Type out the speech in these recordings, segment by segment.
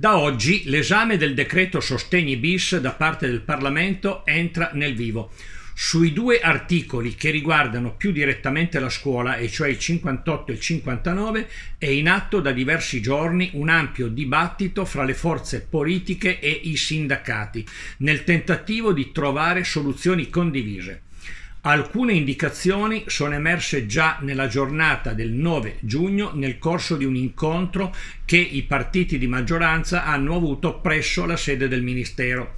Da oggi l'esame del decreto sostegni bis da parte del Parlamento entra nel vivo. Sui due articoli che riguardano più direttamente la scuola, e cioè il 58 e il 59, è in atto da diversi giorni un ampio dibattito fra le forze politiche e i sindacati, nel tentativo di trovare soluzioni condivise. Alcune indicazioni sono emerse già nella giornata del 9 giugno nel corso di un incontro che i partiti di maggioranza hanno avuto presso la sede del Ministero.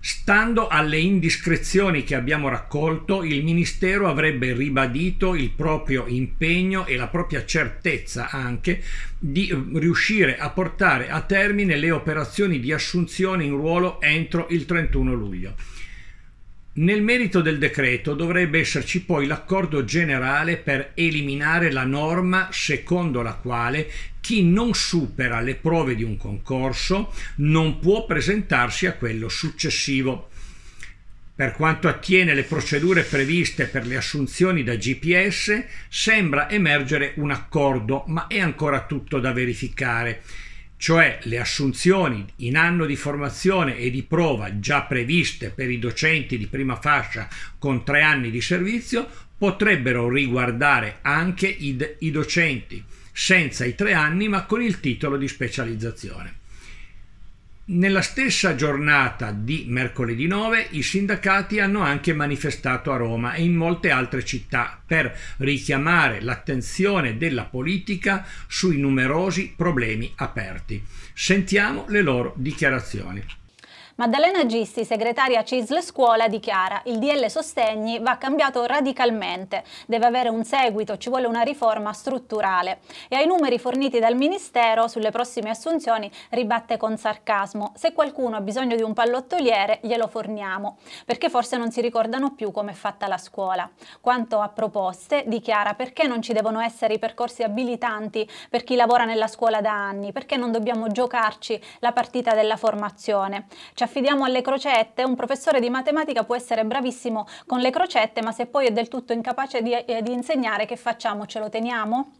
Stando alle indiscrezioni che abbiamo raccolto, il Ministero avrebbe ribadito il proprio impegno e la propria certezza anche di riuscire a portare a termine le operazioni di assunzione in ruolo entro il 31 luglio. Nel merito del decreto dovrebbe esserci poi l'accordo generale per eliminare la norma secondo la quale chi non supera le prove di un concorso non può presentarsi a quello successivo. Per quanto attiene le procedure previste per le assunzioni da GPS, sembra emergere un accordo, ma è ancora tutto da verificare cioè le assunzioni in anno di formazione e di prova già previste per i docenti di prima fascia con tre anni di servizio, potrebbero riguardare anche i, i docenti senza i tre anni ma con il titolo di specializzazione. Nella stessa giornata di mercoledì 9 i sindacati hanno anche manifestato a Roma e in molte altre città per richiamare l'attenzione della politica sui numerosi problemi aperti. Sentiamo le loro dichiarazioni. Maddalena Gisti, segretaria CISL Scuola, dichiara il DL Sostegni va cambiato radicalmente, deve avere un seguito, ci vuole una riforma strutturale. E ai numeri forniti dal Ministero sulle prossime assunzioni ribatte con sarcasmo, se qualcuno ha bisogno di un pallottoliere glielo forniamo, perché forse non si ricordano più come è fatta la scuola. Quanto a proposte, dichiara perché non ci devono essere i percorsi abilitanti per chi lavora nella scuola da anni, perché non dobbiamo giocarci la partita della formazione. Ci affidiamo alle crocette, un professore di matematica può essere bravissimo con le crocette, ma se poi è del tutto incapace di, eh, di insegnare, che facciamo? Ce lo teniamo?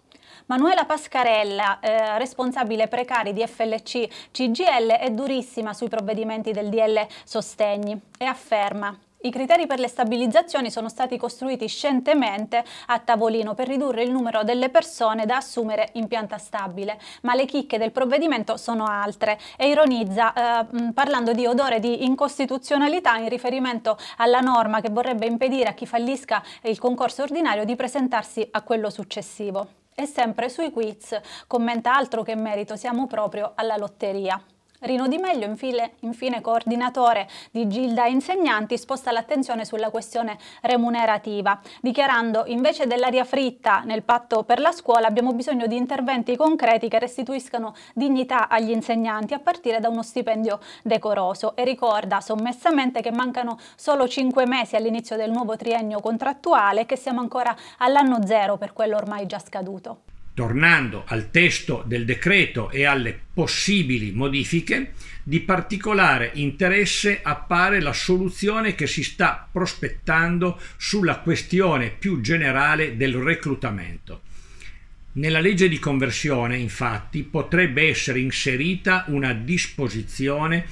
Manuela Pascarella, eh, responsabile precari di FLC CGL, è durissima sui provvedimenti del DL Sostegni e afferma i criteri per le stabilizzazioni sono stati costruiti scientemente a tavolino per ridurre il numero delle persone da assumere in pianta stabile, ma le chicche del provvedimento sono altre e ironizza eh, mm, parlando di odore di incostituzionalità in riferimento alla norma che vorrebbe impedire a chi fallisca il concorso ordinario di presentarsi a quello successivo. E sempre sui quiz, commenta altro che merito, siamo proprio alla lotteria. Rino Di Meglio, infine, infine coordinatore di Gilda Insegnanti, sposta l'attenzione sulla questione remunerativa, dichiarando invece dell'aria fritta nel patto per la scuola abbiamo bisogno di interventi concreti che restituiscano dignità agli insegnanti a partire da uno stipendio decoroso e ricorda sommessamente che mancano solo 5 mesi all'inizio del nuovo triennio contrattuale e che siamo ancora all'anno zero per quello ormai già scaduto tornando al testo del decreto e alle possibili modifiche, di particolare interesse appare la soluzione che si sta prospettando sulla questione più generale del reclutamento. Nella legge di conversione, infatti, potrebbe essere inserita una disposizione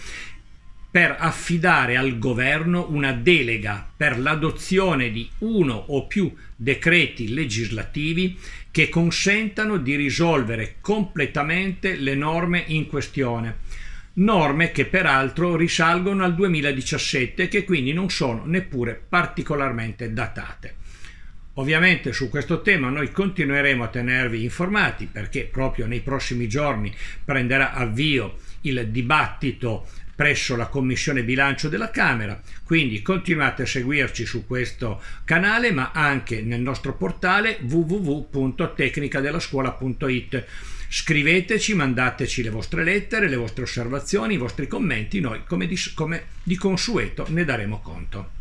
per affidare al governo una delega per l'adozione di uno o più decreti legislativi che consentano di risolvere completamente le norme in questione. Norme che peraltro risalgono al 2017 e che quindi non sono neppure particolarmente datate. Ovviamente su questo tema noi continueremo a tenervi informati perché proprio nei prossimi giorni prenderà avvio il dibattito presso la Commissione Bilancio della Camera. Quindi continuate a seguirci su questo canale, ma anche nel nostro portale www.tecnicadellascuola.it. Scriveteci, mandateci le vostre lettere, le vostre osservazioni, i vostri commenti, noi come di, come di consueto ne daremo conto.